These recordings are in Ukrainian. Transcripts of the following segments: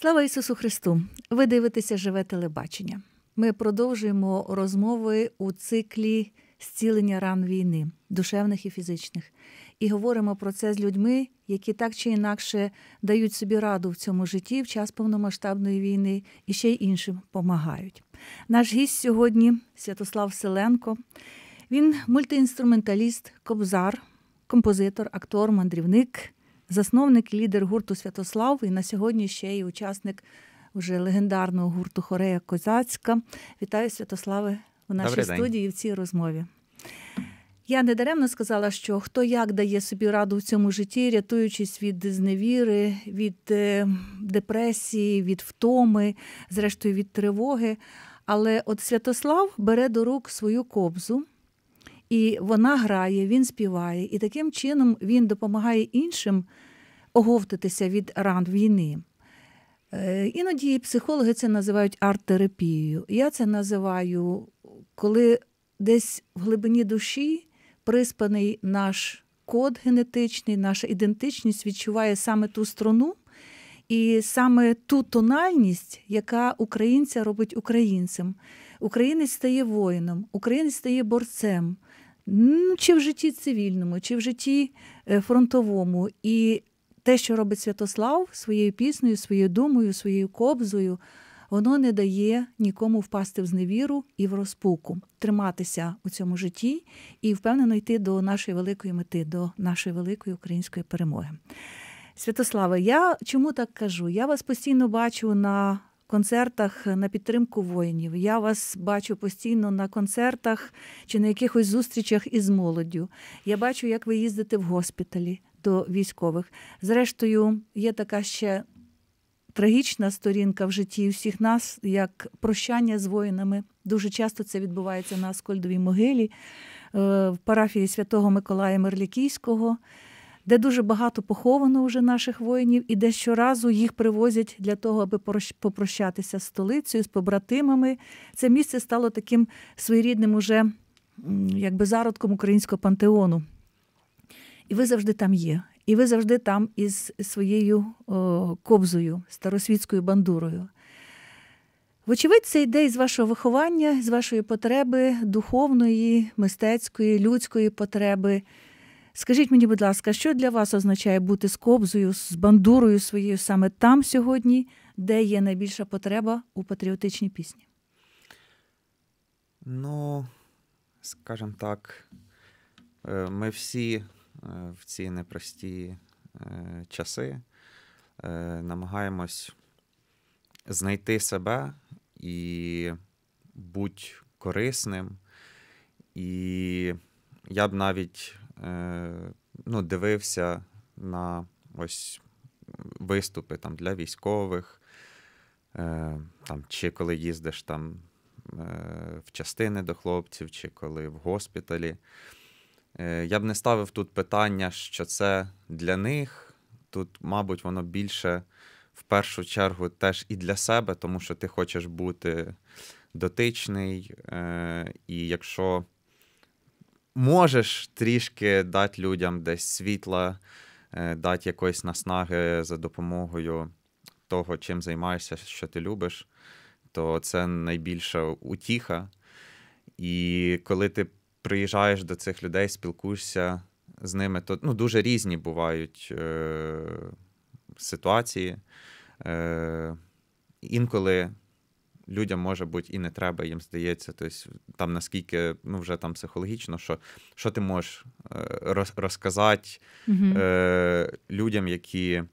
Слава Ісусу Христу! Ви дивитеся живе телебачення. Ми продовжуємо розмови у циклі зцілення ран війни, душевних і фізичних, і говоримо про це з людьми, які так чи інакше дають собі раду в цьому житті в час повномасштабної війни і ще й іншим допомагають. Наш гість сьогодні Святослав Селенко. Він мультиінструменталіст, кобзар, композитор, актор, мандрівник засновник і лідер гурту Святослав, і на сьогодні ще й учасник уже легендарного гурту Хорея Козацька. Вітаю Святославе у нашій Добрий студії день. в цій розмові. Я не даремно сказала, що хто як дає собі раду в цьому житті, рятуючись від зневіри, від е, депресії, від втоми, зрештою від тривоги. Але от Святослав бере до рук свою кобзу. І вона грає, він співає, і таким чином він допомагає іншим оговтатися від ран війни. Е, іноді психологи це називають арт-терапією. Я це називаю, коли десь в глибині душі приспаний наш код генетичний, наша ідентичність відчуває саме ту струну і саме ту тональність, яка українця робить українцем. Українець стає воїном, українець стає борцем ну, чи в житті цивільному, чи в житті е, фронтовому. І те, що робить Святослав своєю піснею, своєю думою, своєю кобзою, воно не дає нікому впасти в зневіру і в розпуку, триматися у цьому житті і впевнено йти до нашої великої мети, до нашої великої української перемоги. Святославе, я чому так кажу? Я вас постійно бачу на концертах на підтримку воїнів. Я вас бачу постійно на концертах чи на якихось зустрічах із молоддю. Я бачу, як ви їздите в госпіталі до військових. Зрештою, є така ще. Трагічна сторінка в житті всіх нас, як прощання з воїнами. Дуже часто це відбувається на Аскольдовій могилі е, в парафії Святого Миколая Мерлікійського де дуже багато поховано вже наших воїнів, і де щоразу їх привозять для того, аби попрощатися з столицею, з побратимами. Це місце стало таким своєрідним уже якби зародком українського пантеону. І ви завжди там є. І ви завжди там із своєю о, кобзою, старосвітською бандурою. Вочевидь, це йде із вашого виховання, з вашої потреби, духовної, мистецької, людської потреби. Скажіть мені, будь ласка, що для вас означає бути з кобзою, з бандурою своєю саме там сьогодні, де є найбільша потреба у патріотичній пісні? Ну, скажімо так, е, ми всі е, в ці непрості е, часи намагаємось знайти себе і бути корисним. І я б навіть Е, ну, дивився на ось виступи там, для військових, е, там, чи коли їздиш там е, в частини до хлопців, чи коли в госпіталі. Я б не ставив тут питання, що це для них. Тут, мабуть, воно більше в першу чергу теж і для себе, тому що ти хочеш бути дотичний. І якщо можеш трішки дати людям десь світла, е, дати якоїсь наснаги за допомогою того, чим займаєшся, що ти любиш, то це найбільша утіха. І коли ти приїжджаєш до цих людей, спілкуєшся з ними, то ну, дуже різні бувають е- ситуації. Е- Інколи людям може бути і не треба, їм здається, тобто там наскільки ну вже там психологічно, що що ти можеш е, роз, розказати е, людям, які. Е,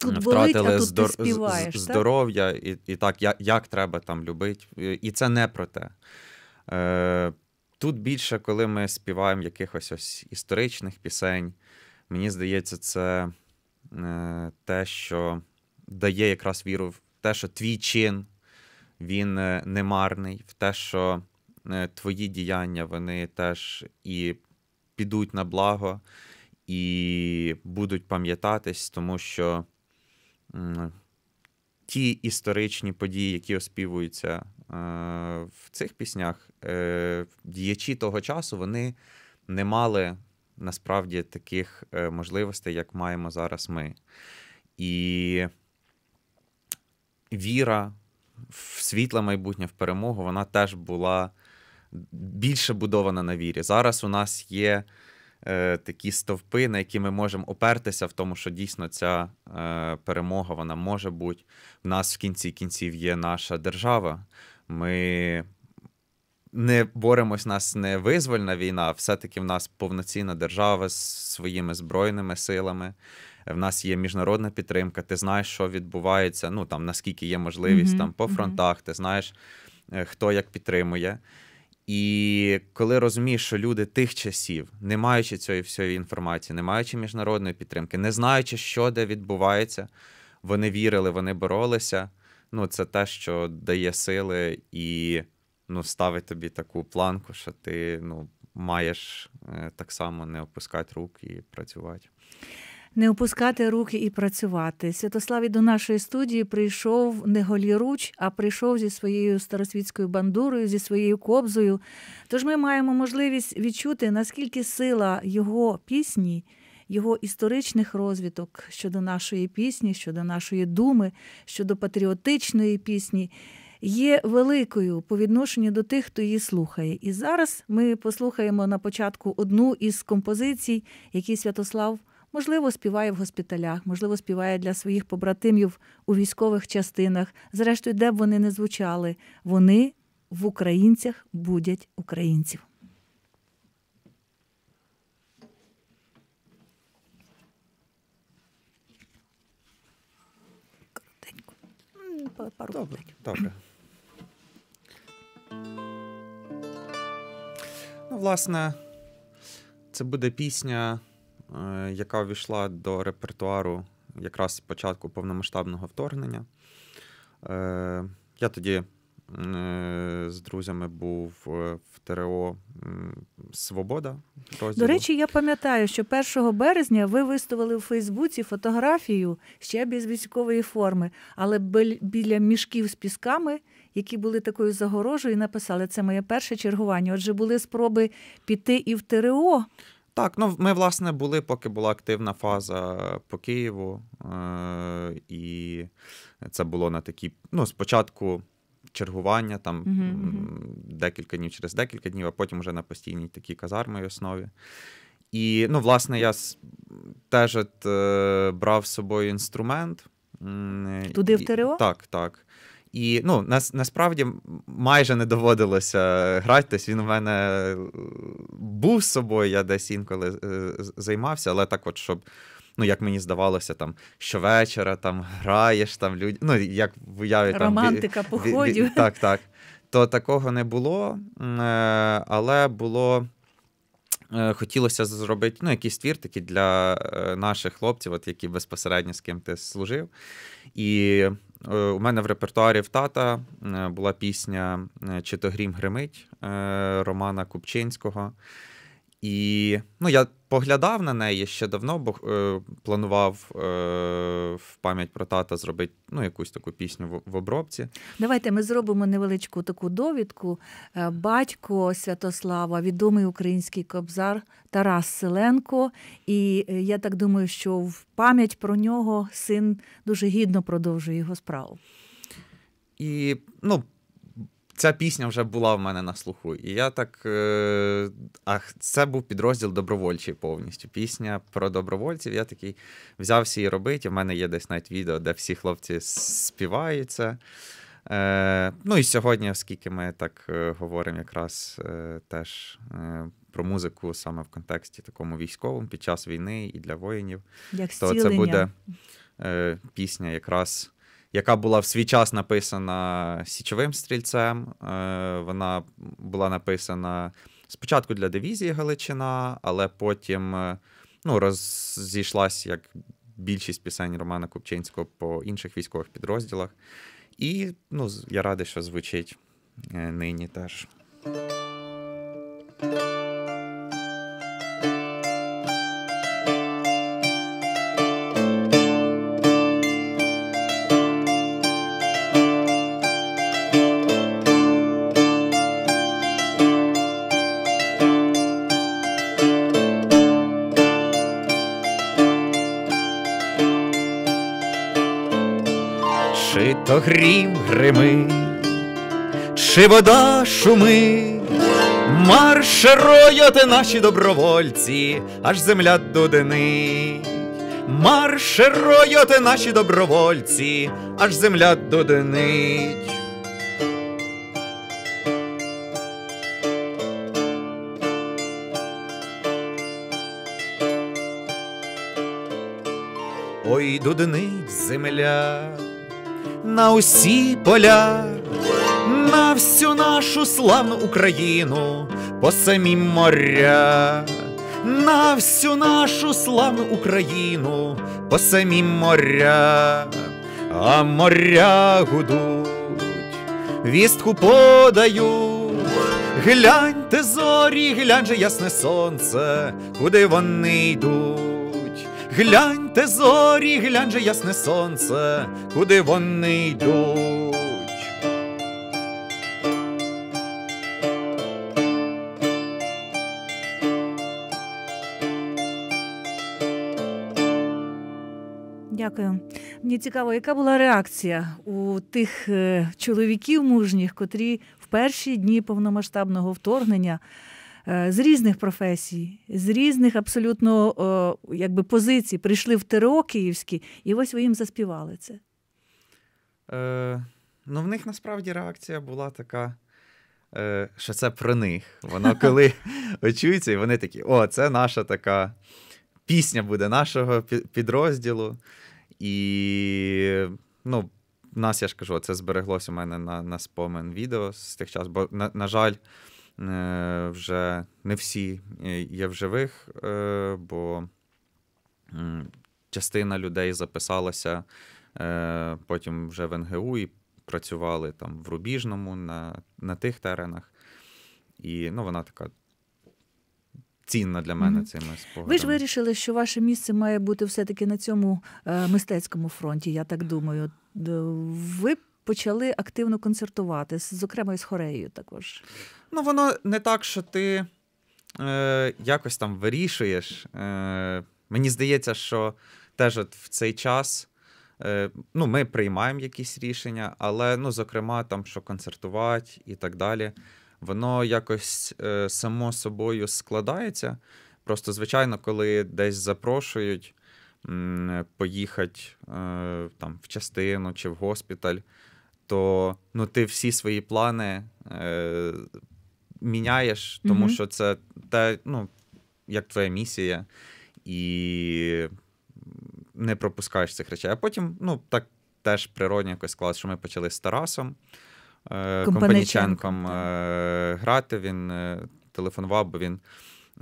тут втратили болить, а здор... ти співаєш, здоров'я, і і так, як, як треба там любити. І це не про те. Е, Тут більше, коли ми співаємо якихось ось історичних пісень, мені здається, це е, те, що дає якраз віру в те, що твій чин він е, немарний, в те, що е, твої діяння вони теж і підуть на благо, і будуть пам'ятатись, тому що ті історичні події, які оспівуються е, в цих піснях, діячі того часу вони не мали насправді таких можливостей, як маємо зараз ми. І віра в світле майбутнє, в перемогу, вона теж була більше будована на вірі. Зараз у нас є е, такі стовпи, на які ми можемо опертися, в тому, що дійсно ця е, перемога вона може бути. в нас в кінці кінців є наша держава. Ми не боремось, нас не визвольна війна, все-таки в нас повноцінна держава з своїми збройними силами в нас є міжнародна підтримка, ти знаєш, що відбувається, ну там наскільки є можливість mm-hmm. там по фронтах, mm-hmm. ти знаєш, е, хто як підтримує. І коли розумієш, що люди тих часів, не маючи цієї всієї інформації, не маючи міжнародної підтримки, не знаючи, що де відбувається, вони вірили, вони боролися. Ну, це те, що дає сили і ну, ставить тобі таку планку, що ти ну, маєш е, так само не опускати рук і працювати не опускати руки і працювати. Святославі до нашої студії прийшов не голіруч, а прийшов зі своєю старосвітською бандурою, зі своєю кобзою. Тож ми маємо можливість відчути, наскільки сила його пісні. Його історичних розвиток щодо нашої пісні, щодо нашої думи, щодо патріотичної пісні є великою по відношенню до тих, хто її слухає. І зараз ми послухаємо на початку одну із композицій, які Святослав Можливо, співає в госпіталях, можливо, співає для своїх побратимів у військових частинах. Зрештою, де б вони не звучали, вони в українцях будять українців. Коротенько. Пару добре, добре. Ну, Власне, це буде пісня. Е, яка увійшла до репертуару якраз з початку повномасштабного вторгнення. Е, я тоді е, з друзями був в ТРО Свобода. Розділу. До речі, я пам'ятаю, що 1 березня ви виставили у Фейсбуці фотографію ще без військової форми, але біля мішків з пісками, які були такою загорожою, і написали: це моє перше чергування. Отже, були спроби піти і в ТРО. Так, ну ми власне були, поки була активна фаза по Києву, е- і це було на такі ну, спочатку. Чергування там uh декілька днів через декілька днів, а потім вже на постійній такій казармовій основі. І ну, власне, я теж е, брав з собою інструмент. Туди в ТРО? Так, так. І ну, нас насправді майже не доводилося грати. Тобто Він у мене е, був з собою, я десь інколи е, займався, але так, от, щоб. Ну, як мені здавалося, там щовечора там граєш, там люди. Ну, як в уяві там. Романтика походів. Так, так. То такого не було, е, але було. Хотілося зробити ну, якісь твір такі для наших хлопців, от які безпосередньо з ким ти служив. І Е, у мене в репертуарі в тата е, була пісня е, Чи то грім гримить Романа Купчинського. І ну, я поглядав на неї ще давно, бо е, планував е, в пам'ять про тата зробити ну, якусь таку пісню в, в обробці. Давайте ми зробимо невеличку таку довідку. Е, батько Святослава, відомий український кобзар Тарас Селенко. І е, я так думаю, що в пам'ять про нього син дуже гідно продовжує його справу. І ну, ця пісня вже була в мене на слуху. І я так. Е, ах, Це був підрозділ добровольчий повністю. Пісня про добровольців. Я такий взявся її робити. У мене є десь навіть відео, де всі хлопці співаються. Е, Ну і сьогодні, оскільки ми так е, говоримо, якраз е, теж е, про музику саме в контексті такому військовому під час війни і для воїнів, Як то це буде е, пісня якраз яка була в свій час написана січовим стрільцем. Е, вона була написана спочатку для дивізії Галичина, але потім е, ну, розійшлась як більшість пісень Романа Купчинського по інших військових підрозділах. І ну, я радий, що звучить е, нині теж. грім гримить, чи вода шумить, марширують наші добровольці, аж земля дуденить, марширують наші добровольці, аж земля дуденить. Ой, дуденить земля на усі поля, на всю нашу славну Україну, по самі моря, на всю нашу славну Україну, по самі моря, а моря гудуть, вістку подають, гляньте зорі, глянь же ясне сонце, куди вони йдуть. Гляньте зорі, глянь же ясне сонце, куди вони йдуть. Дякую. Мені цікаво, яка була реакція у тих е, чоловіків мужніх, котрі в перші дні повномасштабного вторгнення. Е, з різних професій, з різних абсолютно якби, позицій прийшли в ТРО Київські, і ось ви їм заспівали це. Е, Ну, в них насправді реакція була така. Е, що це про них. Воно коли очується, і вони такі: о, це наша така пісня буде нашого підрозділу. І ну, нас, я ж кажу, це збереглося у мене на на спомен відео з тих час, бо, на, на жаль, Е, вже не всі е, є в живих, е, бо частина людей записалася потім вже в НГУ і працювали там в Рубіжному на на тих теренах. І ну, вона така. Цінна для мене mm -hmm. цими спогадами. Ви ж вирішили, що ваше місце має бути все-таки на цьому мистецькому фронті, я так думаю. Ви почали активно концертувати, зокрема із хореєю також. Ну воно не так, що ти е, якось там вирішуєш. Е, Мені здається, що теж от в цей час е, ну, ми приймаємо якісь рішення, але ну, зокрема, там, що концертувати і так далі, воно якось е, само собою складається. Просто, звичайно, коли десь запрошують поїхати е, там в частину чи в госпіталь, то ну, ти всі свої плани е, міняєш, тому mm-hmm. що це те, ну, як твоя місія, і не пропускаєш цих речей. А потім, ну, так теж природньо якось склалось, що ми почали з Тарасом е, Компаніченком е, грати. Він е, телефонував, бо він.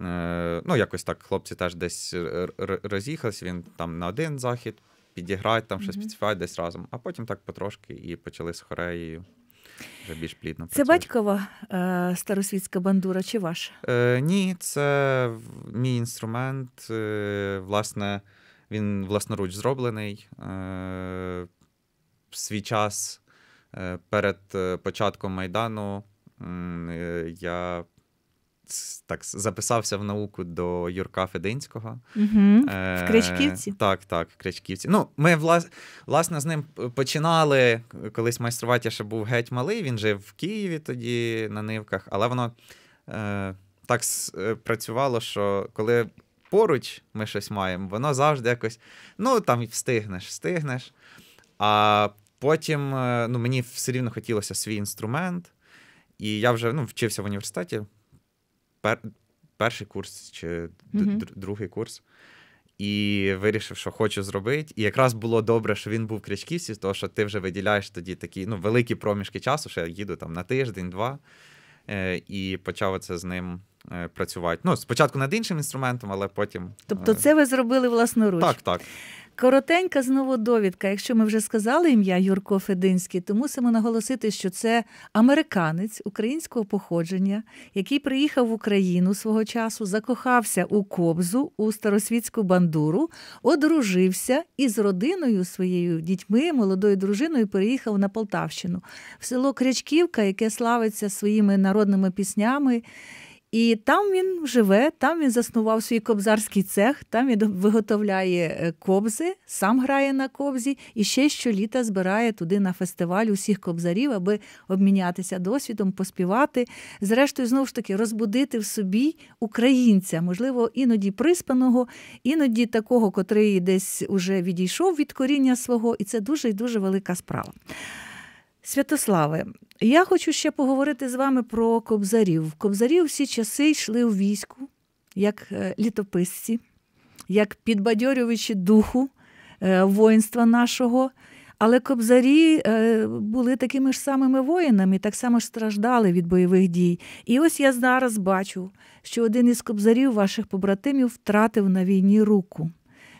Е, ну, якось так хлопці теж десь роз'їхались. Він там на один захід підіграють, там щось mm-hmm. підспівають десь разом, а потім так потрошки і почали з хореєю. Вже більш плідно Це працює. батькова е, старосвітська бандура чи ваша? Е, Ні, це мій інструмент. Е, власне, він власноруч зроблений. Е, Свій час е, перед е, початком майдану е, я так записався в науку до Юрка Фединського. Угу. Е, В Крячківці? Так, так, в Крячківці. Ну, ми влас... власне з ним починали колись майструвати, я ще був геть малий. Він жив в Києві тоді на нивках, але воно е, так е, працювало, що коли поруч ми щось маємо, воно завжди якось ну там встигнеш, встигнеш. А потім е, ну, мені все рівно хотілося свій інструмент. І я вже ну, вчився в університеті пер, перший курс чи mm другий курс. І вирішив, що хочу зробити. І якраз було добре, що він був в крячківці, тому що ти вже виділяєш тоді такі ну, великі проміжки часу, що я їду там на тиждень-два. Е, і почав це з ним е, працювати. Ну, спочатку над іншим інструментом, але потім. Тобто, е, це ви зробили власноруч? Так, так. Коротенька знову довідка. Якщо ми вже сказали ім'я Юрко Фединський, то мусимо наголосити, що це американець українського походження, який приїхав в Україну свого часу, закохався у кобзу у старосвітську бандуру, одружився і з родиною своєю дітьми, молодою дружиною, переїхав на Полтавщину в село Крячківка, яке славиться своїми народними піснями. І там він живе, там він заснував свій кобзарський цех, там він виготовляє е, кобзи, сам грає на кобзі і ще щоліта збирає туди на фестиваль усіх кобзарів, аби обмінятися досвідом, поспівати. Зрештою, знову ж таки, розбудити в собі українця, можливо, іноді приспаного, іноді такого, котрий десь уже відійшов від коріння свого, і це дуже і дуже велика справа. Святославе, я хочу ще поговорити з вами про кобзарів. Кобзарів всі часи йшли у війську, як е, літописці, як підбадьорювачі духу е, воїнства нашого. Але кобзарі е, були такими ж самими воїнами, так само ж страждали від бойових дій. І ось я зараз бачу, що один із кобзарів ваших побратимів втратив на війні руку.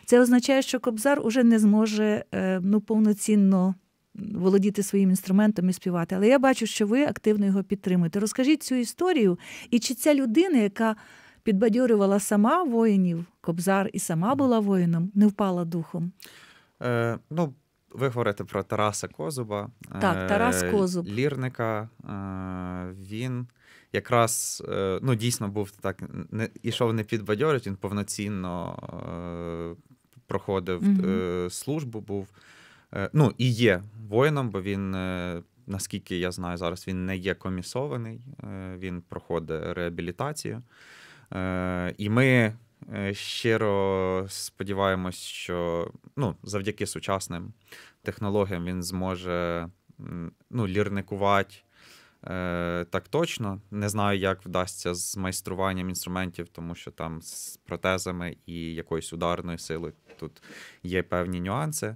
Це означає, що кобзар уже не зможе ну, повноцінно володіти своїм інструментом і співати. Але я бачу, що ви активно його підтримуєте. Розкажіть цю історію, і чи ця людина, яка підбадьорювала сама воїнів, Кобзар і сама була воїном, не впала духом? Е, Ну, ви говорите про Тараса Козуба, так, е, Тарас Козуб. лірника. Е, він якраз е, ну, дійсно був так, не ішов не підбадьорить, він повноцінно проходив угу. службу, був Е, ну і є воїном, бо він, е, наскільки я знаю, зараз він не є комісований, е, він проходить реабілітацію. І ми щиро сподіваємось, що ну, завдяки сучасним технологіям він зможе ну, лірникувати. Так точно не знаю, як вдасться з майструванням інструментів, тому що там з протезами і якоюсь ударною силою тут є певні нюанси.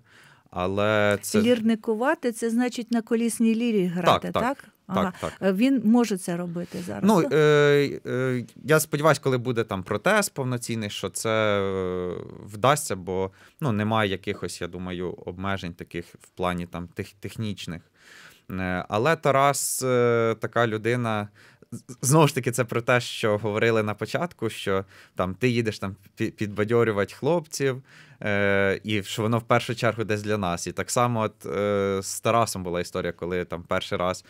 Але це лірникувати це значить на колісній лірі грати, так? так? так. Ага. Так, так. Е, він може це робити зараз. Ну е, е, я сподіваюся, коли буде там протест повноцінний, що це е, вдасться, бо ну немає якихось, я думаю, обмежень таких в плані там тех, технічних. Е, але Тарас, така людина, Знову ж таки, це про те, що говорили на початку: що там ти їдеш там підбадьорювати хлопців, е, і що воно в першу чергу десь для нас. І так само от, е, з Тарасом була історія, коли там перший раз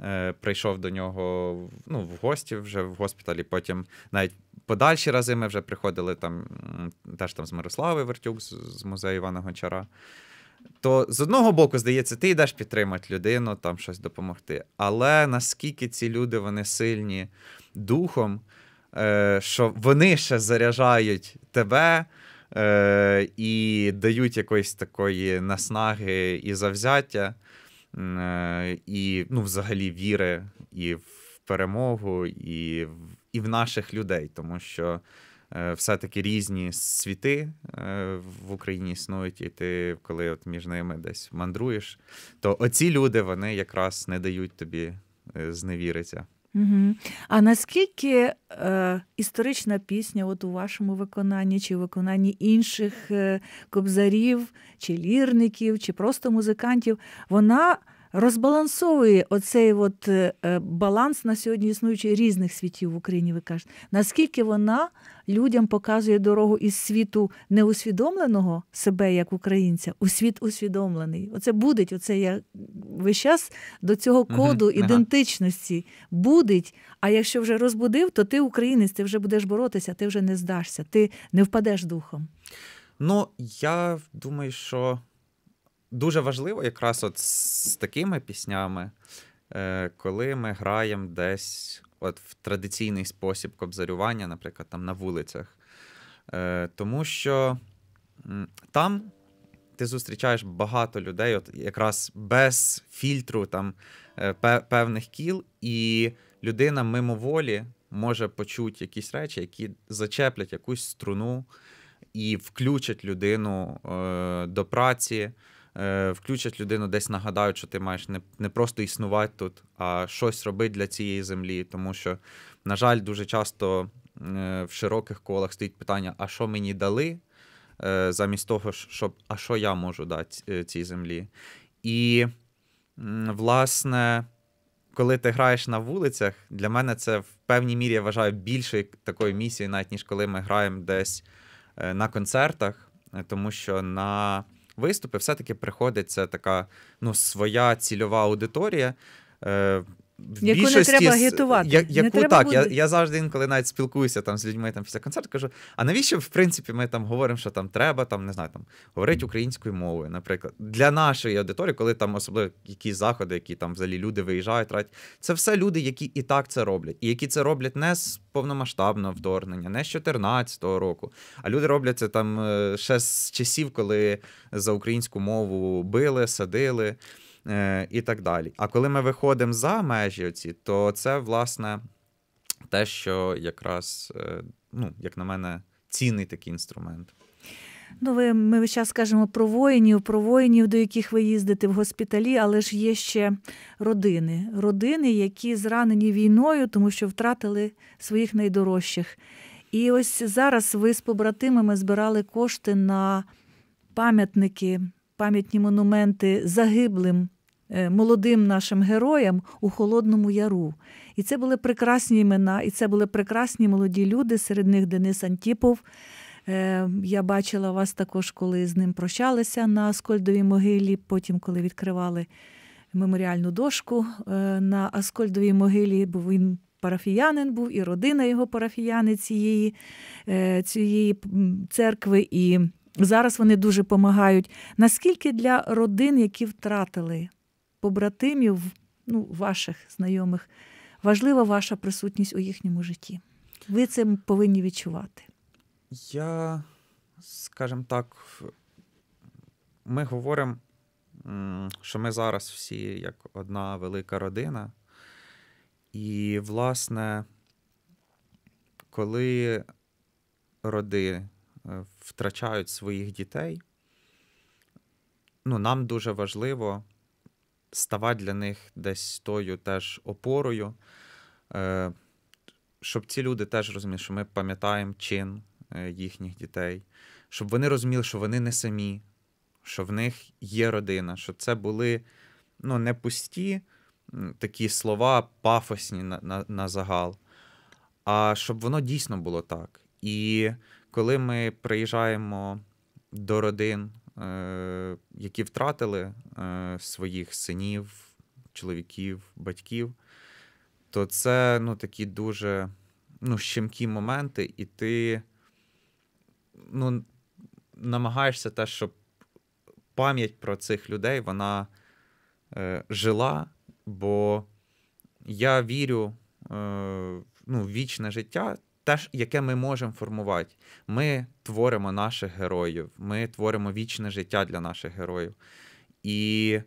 е, прийшов до нього ну, в гості вже в госпіталі. Потім навіть подальші рази ми вже приходили там, теж там з Мирослави Вертюк, з музею Івана Гончара. То з одного боку, здається, ти йдеш підтримати людину, там щось допомогти. Але наскільки ці люди вони сильні духом, е, що вони ще заряджають тебе е, і дають якоїсь такої наснаги і завзяття, е, і ну, взагалі віри і в перемогу, і в, і в наших людей, тому що. Е, все-таки різні світи е, в Україні існують, і ти, коли от між ними десь мандруєш, то оці люди вони якраз не дають тобі е, зневіритися. Угу. А наскільки е, історична пісня, от у вашому виконанні, чи виконанні інших е, кобзарів, чи лірників, чи просто музикантів, вона розбалансовує оцей от е, е, баланс на сьогодні існуючий різних світів в Україні. Ви кажете, наскільки вона людям показує дорогу із світу неусвідомленого себе як українця у світ усвідомлений? Оце буде. оце я весь час до цього коду угу, ідентичності. Ага. А якщо вже розбудив, то ти українець, ти вже будеш боротися, ти вже не здашся, ти не впадеш духом. Ну я думаю, що дуже важливо якраз от з такими піснями, е, коли ми граємо десь от в традиційний спосіб кобзарювання, наприклад, там на вулицях. Е, тому що там ти зустрічаєш багато людей, от якраз без фільтру там е, певних кіл, і людина мимоволі може почути якісь речі, які зачеплять якусь струну і включать людину е, до праці. Е, включать людину, десь нагадають, що ти маєш не не просто існувати тут, а щось робити для цієї землі. Тому що, на жаль, дуже часто е, в широких колах стоїть питання: а що мені дали? Е, замість того, щоб а що я можу дати цій землі. І, власне, коли ти граєш на вулицях, для мене це в певній мірі я вважаю більшою такої місії, навіть ніж коли ми граємо десь на концертах, тому що на виступи, все-таки приходиться така ну, своя цільова аудиторія. Е, в Яку більшості, не треба агітувати. Я, яку, треба так, я я завжди інколи навіть спілкуюся там з людьми там після концерту, кажу: а навіщо, в принципі, ми там говоримо, що там треба, там не знаю, там говорити українською мовою, наприклад, для нашої аудиторії, коли там особливо якісь заходи, які там взагалі люди виїжджають, тратять, це все люди, які і так це роблять, і які це роблять не з повномасштабного вторгнення, не з 2014 року. А люди роблять це там е, ще з часів, коли за українську мову били, садили. Е, і так далі. А коли ми виходимо за межі, оці, то це власне те, що якраз, е, ну, як на мене, цінний такий інструмент. Ну, ви ми зараз кажемо про воїнів, про воїнів, до яких ви їздите в госпіталі, але ж є ще родини, родини, які зранені війною, тому що втратили своїх найдорожчих. І ось зараз ви з побратимами збирали кошти на пам'ятники, пам'ятні монументи загиблим Е, молодим нашим героям у Холодному Яру. І це були прекрасні імена, і це були прекрасні молоді люди, серед них Денис Антіпов. Е, я бачила вас також, коли з ним прощалися на Аскольдовій могилі. Потім, коли відкривали меморіальну дошку е, на Аскольдовій могилі, бо він парафіянин був, і родина його парафіяни цієї, цієї церкви. І зараз вони дуже допомагають. Наскільки для родин, які втратили побратимів, ну, ваших знайомих, важлива ваша присутність у їхньому житті. Ви це повинні відчувати. Я, скажімо так, ми говоримо, що ми зараз всі як одна велика родина. І, власне, коли роди е, втрачають своїх дітей, ну, нам дуже важливо ставати для них десь тою теж опорою, е, щоб ці люди теж розуміли, що ми пам'ятаємо чин е, їхніх дітей, щоб вони розуміли, що вони не самі, що в них є родина, що це були ну, не пусті такі слова, пафосні на, на, на загал, а щоб воно дійсно було так. І коли ми приїжджаємо до родин, Е, які втратили е, своїх синів, чоловіків, батьків, то це ну, такі дуже ну, щемкі моменти, і ти ну, намагаєшся те, щоб пам'ять про цих людей вона е, жила, бо я вірю ну, в вічне життя те, яке ми можемо формувати. Ми творимо наших героїв, ми творимо вічне життя для наших героїв. І,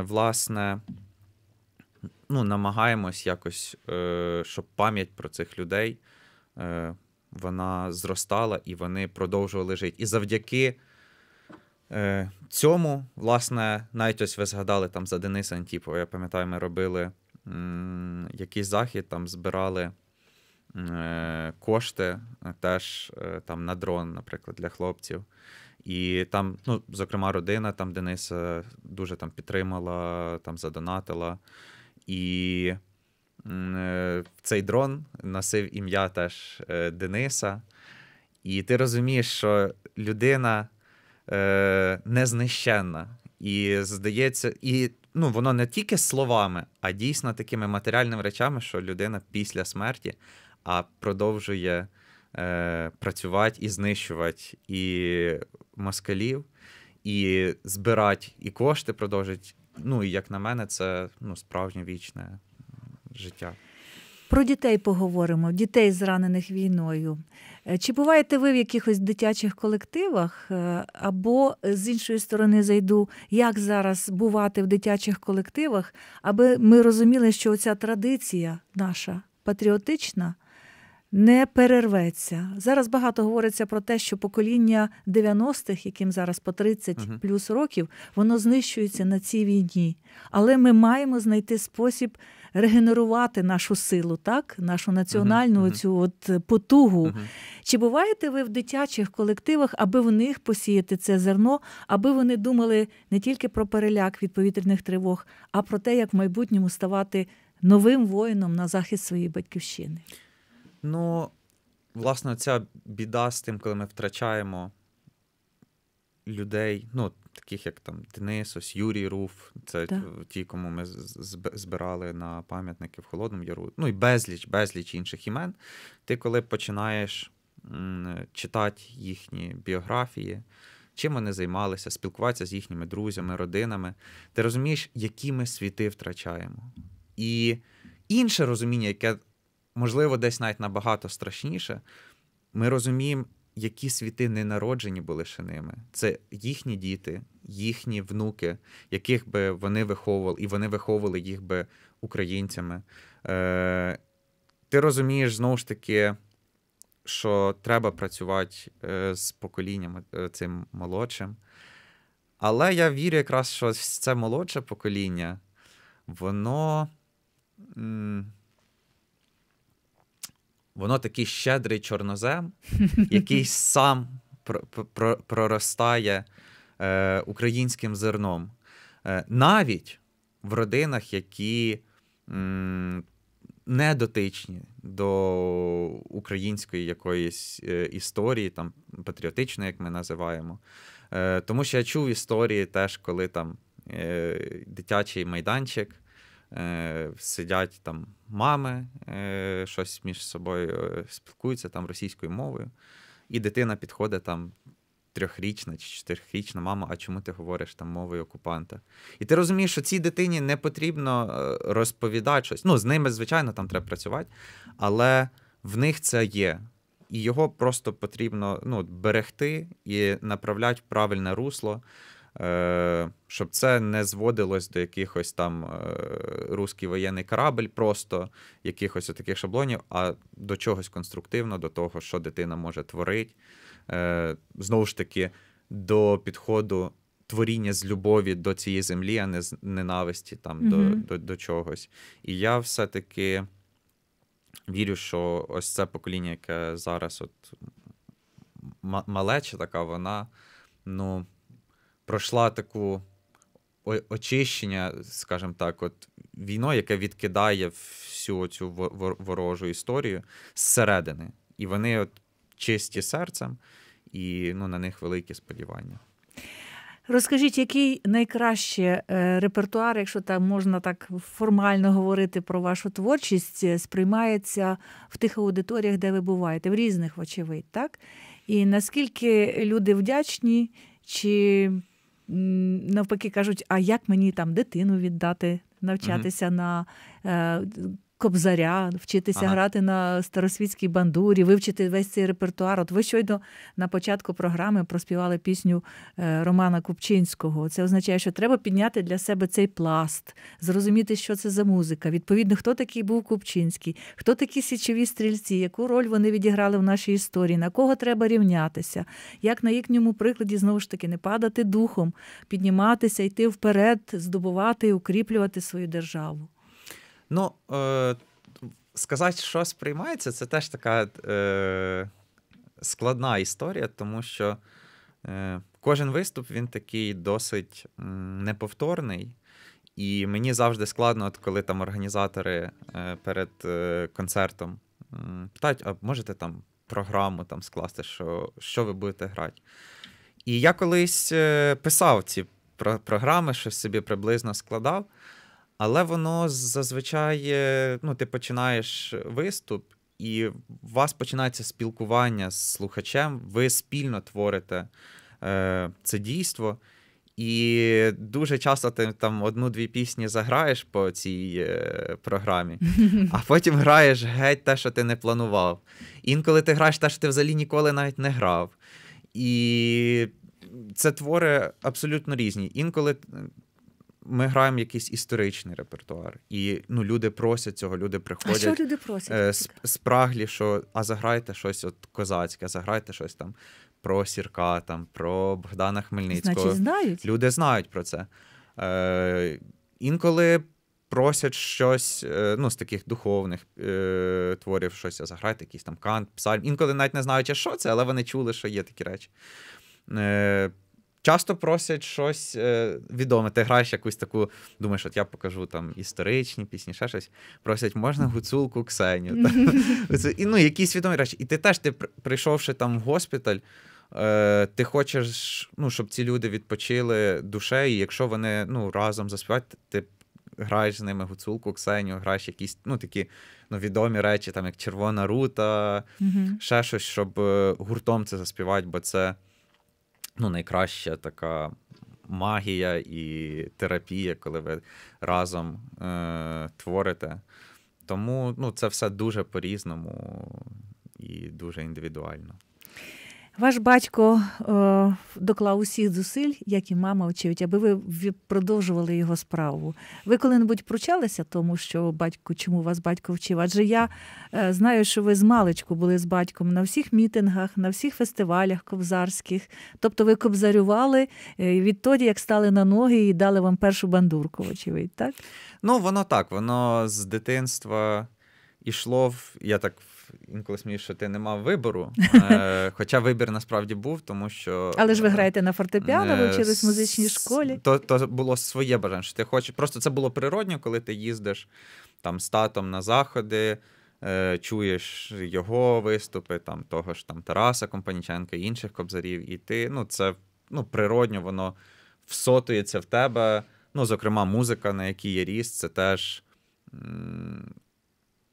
власне, ну, намагаємось якось, е, щоб пам'ять про цих людей е, вона зростала і вони продовжували жити. І завдяки. Е, цьому, власне, навіть ось ви згадали там за Дениса Антіпова. Я пам'ятаю, ми робили м, якийсь захід, там збирали Е, кошти е, теж е, там на дрон, наприклад, для хлопців. І там, ну, зокрема, родина там Дениса дуже там підтримала, там задонатила. І цей дрон носив ім'я теж Дениса. І ти розумієш, що людина е, незнищенна. І здається, і ну, воно не тільки словами, а дійсно такими матеріальними речами, що людина після смерті а продовжує е, працювати і знищувати і москалів, і збирати і кошти продовжить. Ну і як на мене, це ну, справжнє вічне життя. Про дітей поговоримо, дітей зранених війною. Е, чи буваєте ви в якихось дитячих колективах? Е, або е, з іншої сторони зайду, як зараз бувати в дитячих колективах, аби ми розуміли, що оця традиція наша патріотична, не перерветься. Зараз багато говориться про те, що покоління 90-х, яким зараз по 30 uh плюс років, воно знищується на цій війні. Але ми маємо знайти спосіб регенерувати нашу силу, так, нашу національну uh цю от потугу. uh Чи буваєте ви в дитячих колективах, аби в них посіяти це зерно, аби вони думали не тільки про переляк від повітряних тривог, а про те, як в майбутньому ставати новим воїном на захист своєї батьківщини? Ну, власне, ця біда з тим, коли ми втрачаємо людей, ну, таких як там Денис, ось Юрій Руф, це да. ті, кому ми збирали на пам'ятники в Холодному Яру. Ну і безліч, безліч інших імен. Ти коли починаєш читати їхні біографії. Чим вони займалися, спілкуватися з їхніми друзями, родинами. Ти розумієш, які ми світи втрачаємо. І інше розуміння, яке можливо, десь навіть набагато страшніше, ми розуміємо, які світи не народжені були ще ними. Це їхні діти, їхні внуки, яких би вони виховували, і вони виховували їх би українцями. Е, Ти розумієш знову ж таки, що треба працювати е, з поколінням е, цим молодшим. Але я вірю якраз, що це молодше покоління, воно воно такий щедрий чорнозем, який сам проростає е, українським зерном. Е, навіть в родинах, які м, не дотичні до української якоїсь е, історії, там патріотичної, як ми називаємо. Е, тому що я чув історії теж, коли там е, дитячий майданчик. Е, сидять там мами, е, щось між собою е, спілкуються там російською мовою, і дитина підходить там. Трьохрічна чи чотирьохрічна мама, а чому ти говориш там мовою окупанта? І ти розумієш, що цій дитині не потрібно розповідати щось. Ну, з ними, звичайно, там треба працювати, але в них це є. І його просто потрібно ну, берегти і направляти в правильне русло. Е, щоб це не зводилось до якихось там е, русський воєнний корабль, просто якихось таких шаблонів, а до чогось конструктивно, до того, що дитина може творити. Е, знову ж таки, до підходу творіння з любові до цієї землі, а не з ненависті там mm -hmm. до, до, до чогось. І я все-таки. Вірю, що ось це покоління, яке зараз от малеча така, вона ну, пройшла таку очищення, скажімо так, от війно, яке відкидає всю цю ворожу історію зсередини. І вони от чисті серцем, і ну, на них великі сподівання. Розкажіть, який найкраще е, репертуар, якщо там можна так формально говорити про вашу творчість, е, сприймається в тих аудиторіях, де ви буваєте, в різних, вочевидь, так? І наскільки люди вдячні, чи навпаки кажуть, а як мені там дитину віддати, навчатися mm на е, Кобзаря, вчитися ага. грати на старосвітській бандурі, вивчити весь цей репертуар. От ви щойно на початку програми проспівали пісню е, Романа Купчинського. Це означає, що треба підняти для себе цей пласт, зрозуміти, що це за музика. Відповідно, хто такий був Купчинський, хто такі січові стрільці, яку роль вони відіграли в нашій історії, на кого треба рівнятися, як на їхньому прикладі знову ж таки не падати духом, підніматися, йти вперед, здобувати і укріплювати свою державу. Ну, е, сказати, що сприймається, це теж така е, складна історія, тому що е, кожен виступ він такий досить неповторний. І мені завжди складно, от коли там організатори е, перед е, концертом питають, а можете там програму там скласти, що що ви будете грати. І я колись е, писав ці програми, щось собі приблизно складав. Але воно зазвичай е, ну, ти починаєш виступ, і у вас починається спілкування з слухачем, ви спільно творите е, це дійство. І дуже часто ти там одну-дві пісні заграєш по цій е, програмі, а потім граєш геть те, що ти не планував. Інколи ти граєш те, що ти взагалі ніколи навіть не грав. І це твори абсолютно різні. Інколи ми граємо якийсь історичний репертуар, і ну люди просять цього, люди приходять. А що люди просять? Е, спраглі, що а заграйте щось от козацьке, а заграйте щось там про Сірка, там про Богдана Хмельницького. Значить, знають. Люди знають про це. Е, Інколи просять щось е, ну, з таких духовних е, творів, щось а заграйте, якийсь там кант, псальм. Інколи навіть не знають, що це, але вони чули, що є такі речі. Е, часто просять щось е, відоме. Ти граєш якусь таку, думаєш, от я покажу там історичні пісні, ще щось. Просять, можна гуцулку Ксеню. І ну, якісь відомі речі. І ти теж, ти прийшовши там в госпіталь, е, ти хочеш, ну, щоб ці люди відпочили душею, і якщо вони ну, разом заспівають, ти. Граєш з ними гуцулку, Ксеню, граєш якісь ну, такі ну, відомі речі, там як Червона рута, mm-hmm. ще щось, щоб е, гуртом це заспівати, бо це ну, найкраща така магія і терапія, коли ви разом е, творите. Тому ну, це все дуже по-різному і дуже індивідуально. Ваш батько е, доклав усіх зусиль, як і мама вчить, аби ви продовжували його справу. Ви коли-небудь пручалися тому, що батько, чому вас батько вчив? Адже я е, знаю, що ви з маличку були з батьком на всіх мітингах, на всіх фестивалях кобзарських. Тобто ви кобзарювали е, відтоді, як стали на ноги і дали вам першу бандурку, очевидь, так? Ну, воно так, воно з дитинства ішло, я так інколи смієш, що ти не мав вибору. Е, хоча вибір насправді був, тому що. Але ж ви е, граєте на фортепіано, ви е, вчились в музичній школі. То то було своє бажання. що Ти хочеш. Просто це було природньо, коли ти їздиш там з татом на заходи. Чуєш його виступи, там того ж там Тараса Компаніченка, інших кобзарів, і ти ну це ну, природньо, воно всотується в тебе. Ну, зокрема, музика, на якій я ріс, це теж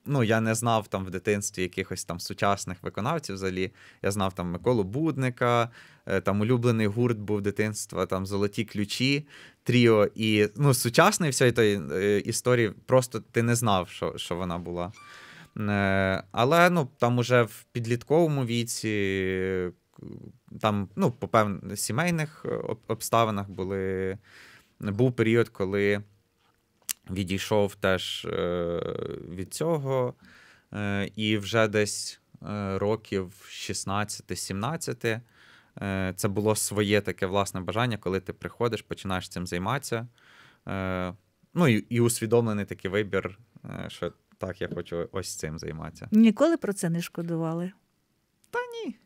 ну, я не знав там в дитинстві якихось там сучасних виконавців взагалі. Я знав там Миколу Будника, е, там улюблений гурт був дитинства, там Золоті ключі, Тріо. І ну, сучасної всієї тої е, історії просто ти не знав, що, що вона була. Е, але ну, там уже в підлітковому віці, там, ну, по певних сімейних обставинах були, був період, коли відійшов теж е, від цього, е, і вже десь е, років 16-17. Це було своє таке власне бажання, коли ти приходиш, починаєш цим займатися. Ну і і усвідомлений такий вибір, що так, я хочу ось цим займатися. Ніколи про це не шкодували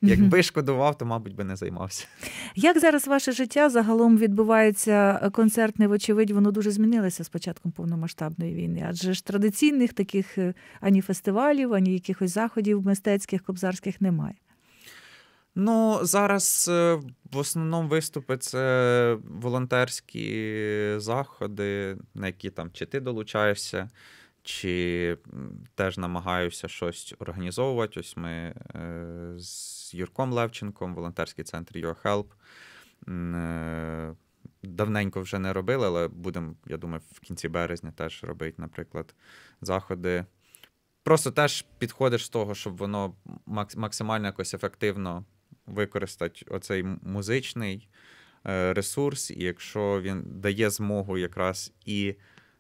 якби шкодував, то мабуть би не займався. Як зараз ваше життя загалом відбувається е, концертне, вочевидь, воно дуже змінилося з початком повномасштабної війни, адже ж традиційних таких е, ані фестивалів, ані якихось заходів мистецьких, кобзарських немає. Ну, зараз е, в основному виступи це волонтерські заходи, на які там чи ти долучаєшся чи теж намагаюся щось організовувати. Ось ми е, з Юрком Левченком, волонтерський центр Your е, Давненько вже не робили, але будемо, я думаю, в кінці березня теж робити, наприклад, заходи. Просто теж підходиш з того, щоб воно максимально якось ефективно використати оцей музичний е, ресурс, і якщо він дає змогу якраз і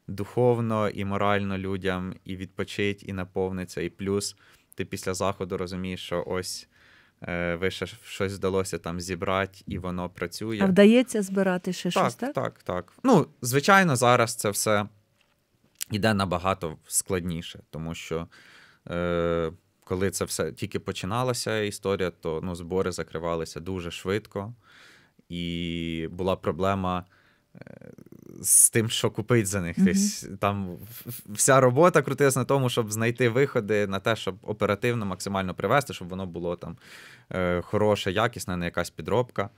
духовно і морально людям і відпочить, і наповниться. І плюс ти після заходу розумієш, що ось е, ви ще щось вдалося там зібрати, і воно працює. А вдається збирати ще так, щось? Так, так, так. Ну, звичайно, зараз це все йде набагато складніше, тому що. Е, коли це все тільки починалася історія, то ну, збори закривалися дуже швидко, і була проблема е, з тим, що купить за них. Mm-hmm. Там вся робота крутилась на тому, щоб знайти виходи на те, щоб оперативно максимально привезти, щоб воно було там е, хороше, якісне, не якась підробка.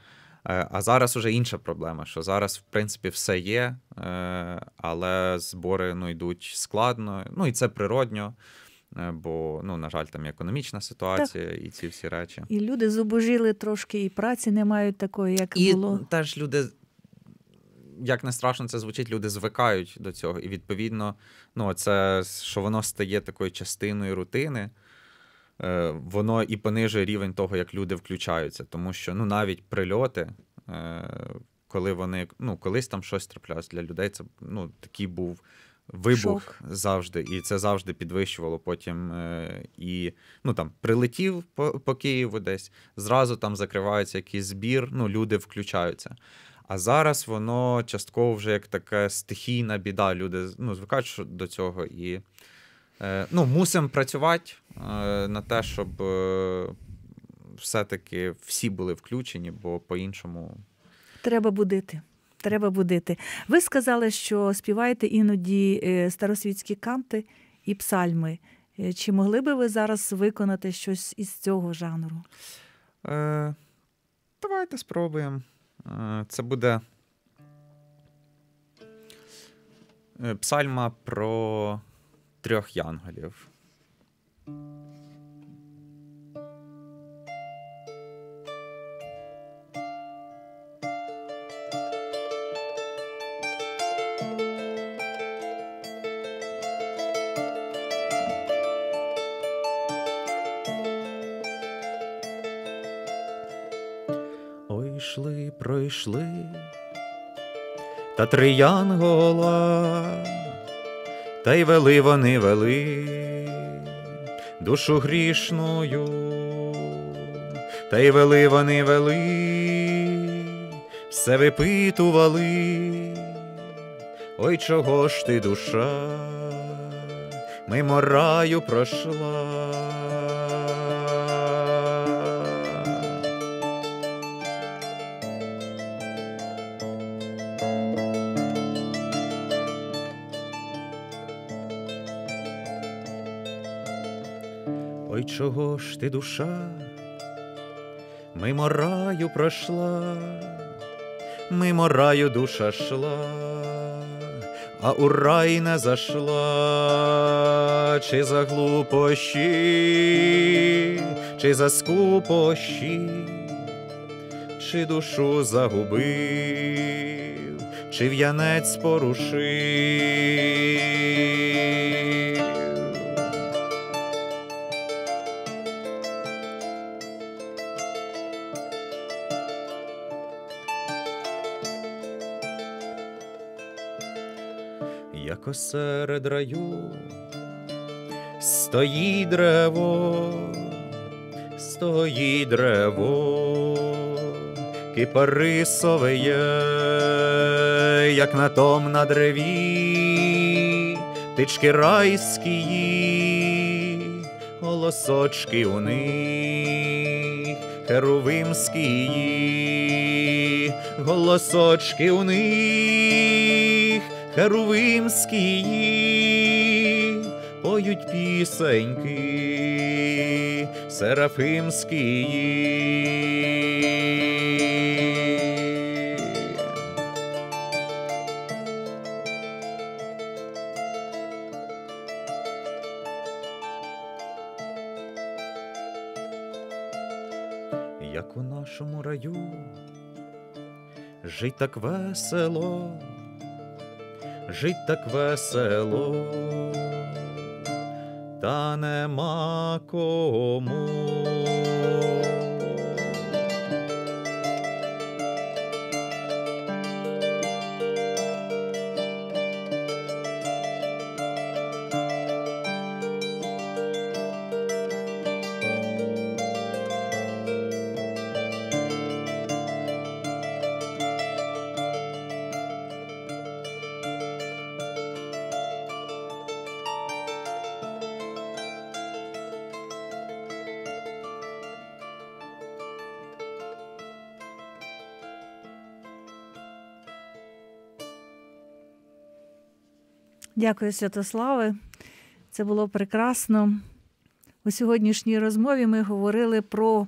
Е, а зараз уже інша проблема, що зараз, в принципі, все є, е, але збори ну, йдуть складно, ну і це природньо. Бо, ну, на жаль, там і економічна ситуація так. і ці всі речі. І люди зубожили трошки, і праці не мають такої, як і було. І теж люди як не страшно це звучить, люди звикають до цього. І відповідно, ну, це що воно стає такою частиною рутини, е, воно і понижує рівень того, як люди включаються. Тому що ну, навіть прильоти, е, коли вони ну, колись там щось траплялось для людей, це ну, такий був. Вибух Шок. завжди, і це завжди підвищувало потім. Е, і ну там прилетів по, по Києву десь, зразу там закривається якийсь збір, ну люди включаються. А зараз воно частково вже як така стихійна біда. Люди ну, звикають до цього і е, ну, мусимо працювати е, на те, щоб е, все-таки всі були включені, бо по-іншому треба будити. Треба будити. Ви сказали, що співаєте іноді е, старосвітські канти і псальми. Е, чи могли би ви зараз виконати щось із цього жанру? Е, Давайте спробуємо. Е, це буде е, псальма про трьох янголів. прийшли, та три янгола, та й вели вони вели душу грішною, та й вели вони вели, все випитували, ой чого ж ти душа, мимо раю пройшла. Ой, чого ж ти душа, мимо раю пройшла, мимо раю душа шла, а у рай не зашла, чи за глупощі, чи за скупощі, чи душу загубив, чи в'янець порушив. тихо серед раю, стоїть древо, стоїть древо, кипарисове, є, як на том на древі, тички райські, є, голосочки у них, херувимські, є, голосочки у них. Херувимські поють пісеньки, Серафимські. Як у нашому раю жить так весело жить так весело, та нема кому. Дякую, Святославе. Це було прекрасно. У сьогоднішній розмові ми говорили про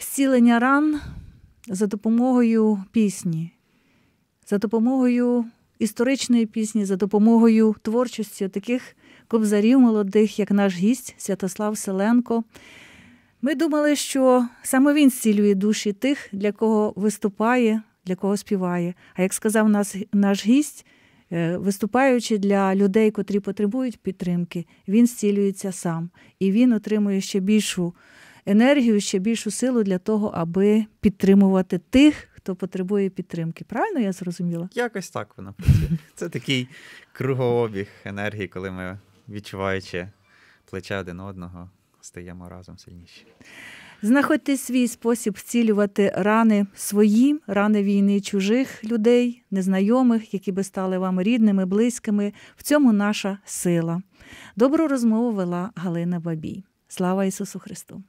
зцілення ран за допомогою пісні, за допомогою історичної пісні, за допомогою творчості таких кобзарів молодих, як наш гість Святослав Селенко. Ми думали, що саме він зцілює душі тих, для кого виступає, для кого співає. А як сказав наш гість, Е, виступаючи для людей, котрі потребують підтримки, він зцілюється сам і він отримує ще більшу енергію, ще більшу силу для того, аби підтримувати тих, хто потребує підтримки. Правильно я зрозуміла? Якось так воно працює. Це такий кругообіг енергії, коли ми відчуваючи плече один одного, стаємо разом сильніші. Знаходьте свій спосіб вцілювати рани свої, рани війни чужих людей, незнайомих, які би стали вам рідними, близькими. В цьому наша сила. Добру розмову вела Галина Бабій. Слава Ісусу Христу!